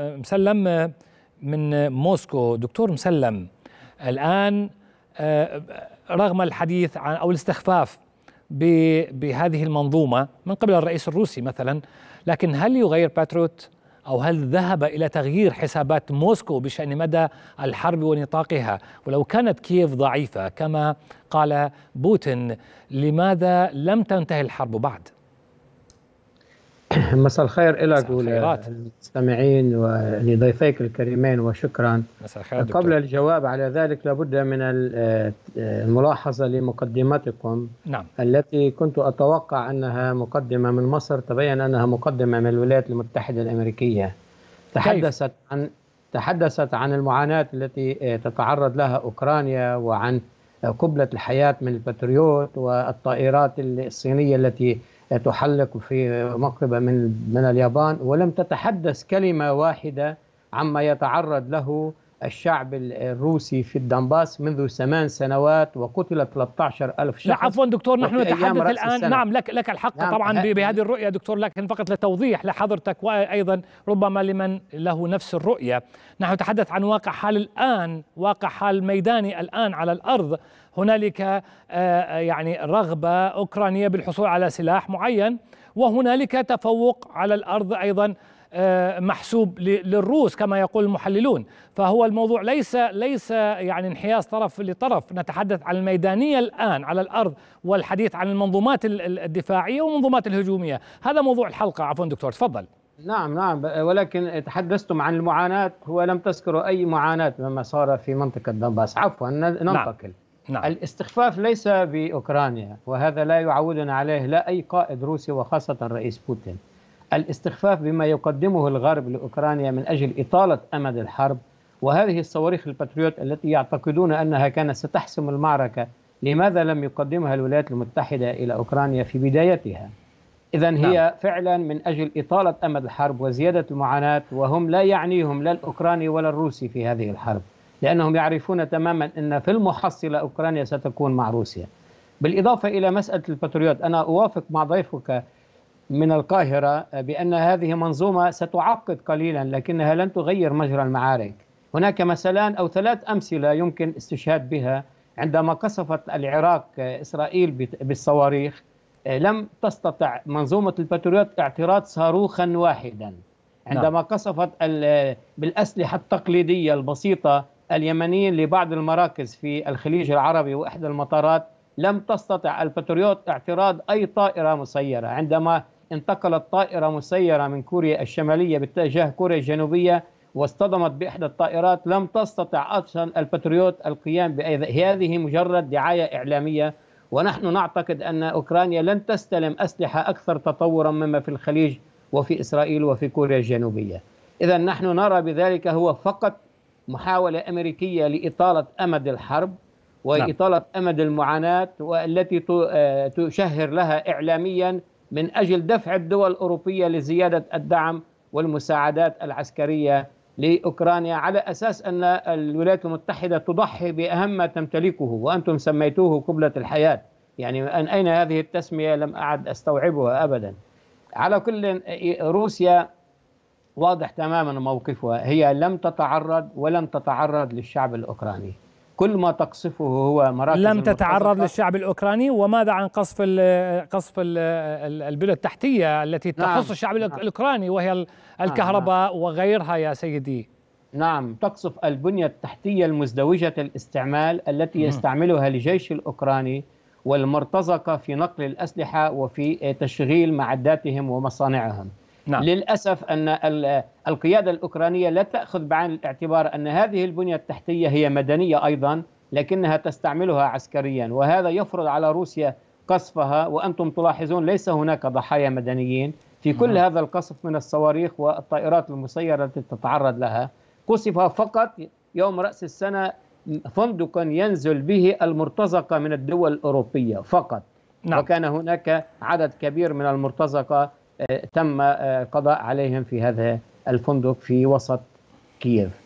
مسلم من موسكو دكتور مسلم الآن آه، رغم الحديث عن أو الاستخفاف بهذه المنظومة من قبل الرئيس الروسي مثلا لكن هل يغير باتروت أو هل ذهب إلى تغيير حسابات موسكو بشأن مدى الحرب ونطاقها ولو كانت كييف ضعيفة كما قال بوتين لماذا لم تنتهي الحرب بعد؟ مساء الخير لك وللمستمعين ولضيفيك الكريمين وشكرا مساء الخير قبل الجواب على ذلك لابد من الملاحظة لمقدمتكم نعم. التي كنت أتوقع أنها مقدمة من مصر تبين أنها مقدمة من الولايات المتحدة الأمريكية تحدثت كيف. عن تحدثت عن المعاناة التي تتعرض لها أوكرانيا وعن قبلة الحياة من البتريوت والطائرات الصينية التي تحلق في مقربة من من اليابان ولم تتحدث كلمة واحدة عما يتعرض له الشعب الروسي في الدنباس منذ ثمان سنوات وقتل 13 ألف شخص لا عفوا دكتور نحن نتحدث الآن السنة. نعم لك لك الحق نعم طبعا بهذه الرؤية دكتور لكن فقط لتوضيح لحضرتك وأيضا ربما لمن له نفس الرؤية نحن نتحدث عن واقع حال الآن واقع حال ميداني الآن على الأرض هنالك آه، آه، يعني رغبة أوكرانية بالحصول على سلاح معين وهنالك تفوق على الأرض أيضا آه، محسوب للروس كما يقول المحللون فهو الموضوع ليس ليس يعني انحياز طرف لطرف نتحدث عن الميدانيه الان على الارض والحديث عن المنظومات الدفاعيه والمنظومات الهجوميه هذا موضوع الحلقه عفوا دكتور تفضل نعم نعم ولكن تحدثتم عن المعاناة ولم تذكروا أي معاناة مما صار في منطقة دنباس عفوا نعم. ننتقل نعم. نعم. الاستخفاف ليس بأوكرانيا وهذا لا يعودنا عليه لا أي قائد روسي وخاصة الرئيس بوتين الاستخفاف بما يقدمه الغرب لأوكرانيا من أجل إطالة أمد الحرب وهذه الصواريخ الباتريوت التي يعتقدون أنها كانت ستحسم المعركة لماذا لم يقدمها الولايات المتحدة إلى أوكرانيا في بدايتها؟ إذا هي نعم. فعلا من أجل إطالة أمد الحرب وزيادة المعاناة وهم لا يعنيهم لا الأوكراني ولا الروسي في هذه الحرب لأنهم يعرفون تماما أن في المحصلة أوكرانيا ستكون مع روسيا بالإضافة إلى مسألة الباتريوت أنا أوافق مع ضيفك من القاهرة آه، بأن هذه منظومة ستعقد قليلا لكنها لن تغير مجرى المعارك هناك مثلان أو ثلاث أمثلة يمكن استشهاد بها عندما قصفت العراق آه، إسرائيل بالصواريخ آه، لم تستطع منظومة الباتريوت اعتراض صاروخا واحدا نعم. عندما قصفت بالأسلحة التقليدية البسيطة اليمنيين لبعض المراكز في الخليج العربي وإحدى المطارات لم تستطع الباتريوت اعتراض أي طائرة مسيرة عندما انتقلت طائرة مسيرة من كوريا الشمالية باتجاه كوريا الجنوبية واصطدمت بإحدى الطائرات لم تستطع أصلا الباتريوت القيام بأي هذه مجرد دعاية إعلامية ونحن نعتقد أن أوكرانيا لن تستلم أسلحة أكثر تطورا مما في الخليج وفي إسرائيل وفي كوريا الجنوبية إذا نحن نرى بذلك هو فقط محاولة أمريكية لإطالة أمد الحرب نعم. وإطالة أمد المعاناة والتي آه، تشهر لها إعلاميا من أجل دفع الدول الأوروبية لزيادة الدعم والمساعدات العسكرية لأوكرانيا على أساس أن الولايات المتحدة تضحي بأهم ما تمتلكه وأنتم سميتوه قبله الحياة يعني أن أين هذه التسمية لم أعد أستوعبها أبدا على كل روسيا واضح تماما موقفها هي لم تتعرض ولن تتعرض للشعب الأوكراني كل ما تقصفه هو مراكز لم تتعرض للشعب الاوكراني وماذا عن قصف الـ قصف البنى التحتيه التي نعم تخص الشعب نعم الاوكراني وهي نعم، نعم. الكهرباء نعم وغيرها يا سيدي نعم تقصف البنيه التحتيه المزدوجه الاستعمال التي يستعملها الجيش الاوكراني والمرتزقه في نقل الاسلحه وفي تشغيل معداتهم ومصانعهم نعم. للأسف أن القيادة الأوكرانية لا تأخذ بعين الاعتبار أن هذه البنية التحتية هي مدنية أيضا لكنها تستعملها عسكريا وهذا يفرض على روسيا قصفها وأنتم تلاحظون ليس هناك ضحايا مدنيين في كل نعم. هذا القصف من الصواريخ والطائرات المسيرة التي تتعرض لها قصف فقط يوم رأس السنة فندق ينزل به المرتزقة من الدول الأوروبية فقط نعم. وكان هناك عدد كبير من المرتزقة آه، تم القضاء آه، عليهم في هذا الفندق في وسط كييف